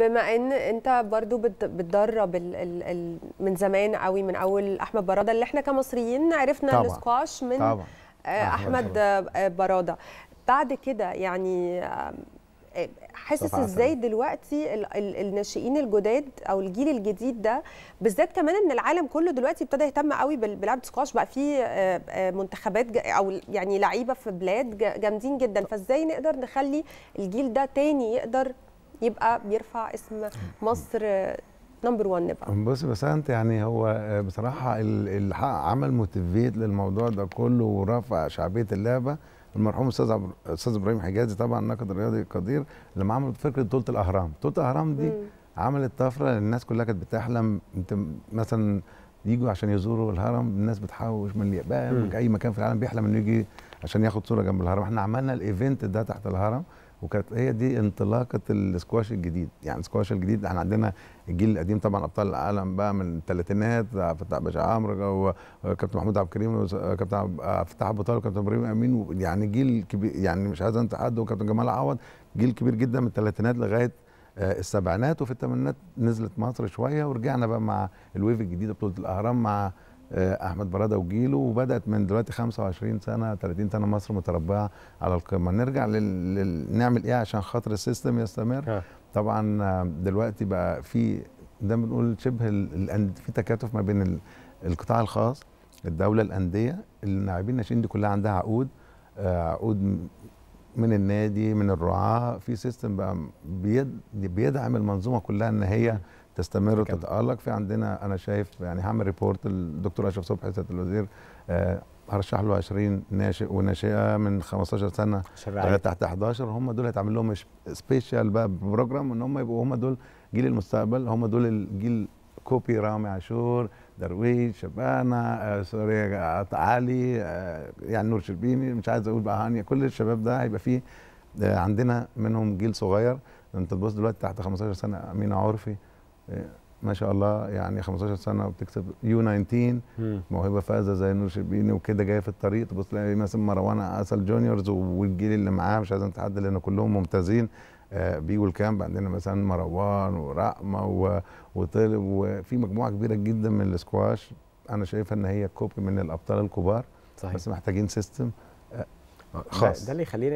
بما ان انت برضو بتدرب الـ الـ الـ من زمان قوي من اول احمد براده اللي احنا كمصريين عرفنا طبعا. الاسكواش من طبعا. آه، احمد براده بعد كده يعني آه، حاسس ازاي دلوقتي الناشئين الجداد او الجيل الجديد ده بالذات كمان ان العالم كله دلوقتي ابتدى يهتم قوي بلعب سكواش بقى في آه، منتخبات او يعني لعيبه في بلاد جامدين جدا فازاي نقدر نخلي الجيل ده تاني يقدر يبقى بيرفع اسم مصر نمبر 1 نبقى بصي بس انت يعني هو بصراحه الحق عمل موتيفيت للموضوع ده كله ورفع شعبيه اللعبه المرحوم استاذ عبر... استاذ ابراهيم حجازي طبعا الناقد الرياضي القدير لما عمل فكره طوله الاهرام طوله الاهرام دي مم. عملت طفره الناس كلها كانت بتحلم انت مثلا يجوا عشان يزوروا الهرم الناس بتحوش من اليابان من اي مكان في العالم بيحلم انه يجي عشان ياخد صوره جنب الهرم احنا عملنا الايفنت ده تحت الهرم وكانت هي دي انطلاقه السكواش الجديد يعني السكواش الجديد احنا عندنا الجيل القديم طبعا ابطال العالم بقى من الثلاثينات فتح باشا عمرو وكابتن محمود عبد الكريم وكابتن فتح ابو طالب وكابتن ابراهيم امين يعني جيل كبير يعني مش عايز انت حد وكابتن جمال عوض جيل كبير جدا من الثلاثينات لغايه آه، السبعينات وفي الثمانينات نزلت مصر شويه ورجعنا بقى مع الويف الجديده بطوله الاهرام مع آه، احمد براده وجيله وبدات من دلوقتي 25 سنه 30 سنه مصر متربعه على القمه نرجع لل... نعمل ايه عشان خاطر السيستم يستمر طبعا آه، دلوقتي بقى في ده بنقول شبه في تكاتف ما بين القطاع الخاص الدوله الانديه اللاعبين الناشئين دي كلها عندها عقود آه، عقود من النادي من الرعاه في سيستم بقى بيدعم المنظومه كلها ان هي م. تستمر وتتالق في عندنا انا شايف يعني هعمل ريبورت الدكتور اشرف صبحي سياده الوزير آه، هرشح له 20 ناشئ وناشئه من 15 سنه تحت 11 هم دول هيتعمل لهم سبيشال بقى بروجرام ان هم يبقوا هم دول جيل المستقبل هم دول الجيل كوبي رامي عاشور درويش شبانه آه سوري آه، علي آه يعني نور شربيني مش عايز اقول بقى هانيا كل الشباب ده هيبقى فيه آه، عندنا منهم جيل صغير انت تبص دلوقتي تحت 15 سنه امين عرفي ما شاء الله يعني 15 سنه وبتكسب يو 19 موهبه فازه زي نور شربيني وكده جايه في الطريق تبص تلاقي مثلا مروان اسل جونيورز والجيل اللي معاه مش عايز نتحدد لان كلهم ممتازين آه، بيجوا الكامب عندنا مثلا مروان ورقمه وطلب وفي مجموعه كبيره جدا من السكواش انا شايفها ان هي كوبي من الابطال الكبار صحيح. بس محتاجين سيستم آه، خاص ده, ده اللي يخلينا